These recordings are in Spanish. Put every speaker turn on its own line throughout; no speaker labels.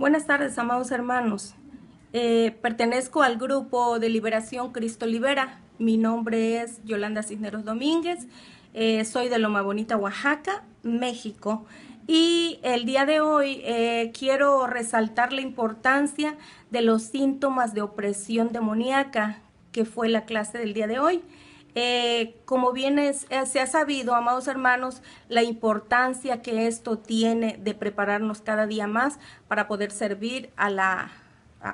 Buenas tardes, amados hermanos. Eh, pertenezco al grupo de Liberación Cristo Libera. Mi nombre es Yolanda Cisneros Domínguez. Eh, soy de Loma Bonita, Oaxaca, México. Y el día de hoy eh, quiero resaltar la importancia de los síntomas de opresión demoníaca, que fue la clase del día de hoy. Eh, como bien es, eh, se ha sabido, amados hermanos, la importancia que esto tiene de prepararnos cada día más para poder servir a la,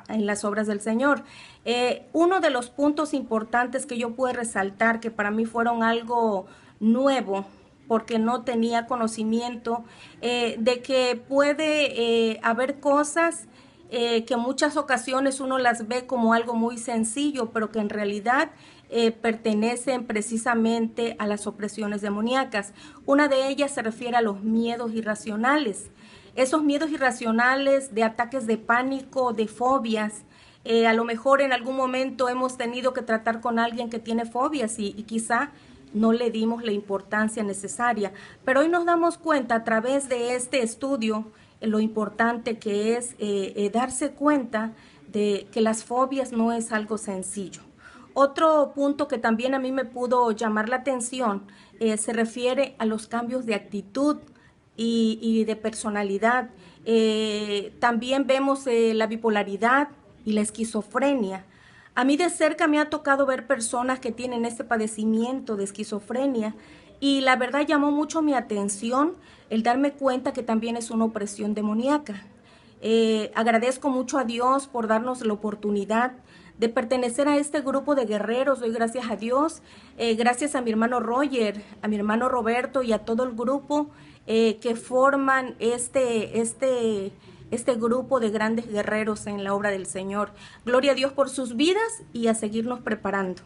en las obras del Señor. Eh, uno de los puntos importantes que yo pude resaltar, que para mí fueron algo nuevo, porque no tenía conocimiento, de que puede haber cosas eh, que que muchas ocasiones uno las ve como algo muy sencillo, pero que en realidad eh, pertenecen precisamente a las opresiones demoníacas. Una de ellas se refiere a los miedos irracionales. Esos miedos irracionales de ataques de pánico, de fobias, eh, a lo mejor en algún momento hemos tenido que tratar con alguien que tiene fobias y, quizá no le dimos la importancia necesaria. Pero hoy nos damos cuenta a través de este estudio lo importante que es eh, eh, darse cuenta de que las fobias no es algo sencillo. Otro punto que también a mí me pudo llamar la atención eh, se refiere a los cambios de actitud y de personalidad. también vemos la bipolaridad y la esquizofrenia. A mí de cerca me ha tocado ver personas que tienen este padecimiento de esquizofrenia y la verdad llamó mucho mi atención el darme cuenta que también es una opresión demoníaca. Eh, agradezco mucho a Dios por darnos la oportunidad de pertenecer a este grupo de guerreros. Doy gracias a Dios, eh, gracias a mi hermano Roger, a mi hermano Roberto y a todo el grupo eh, que forman este, este este grupo de grandes guerreros en la obra del Señor. Gloria a Dios por sus vidas y a seguirnos preparando.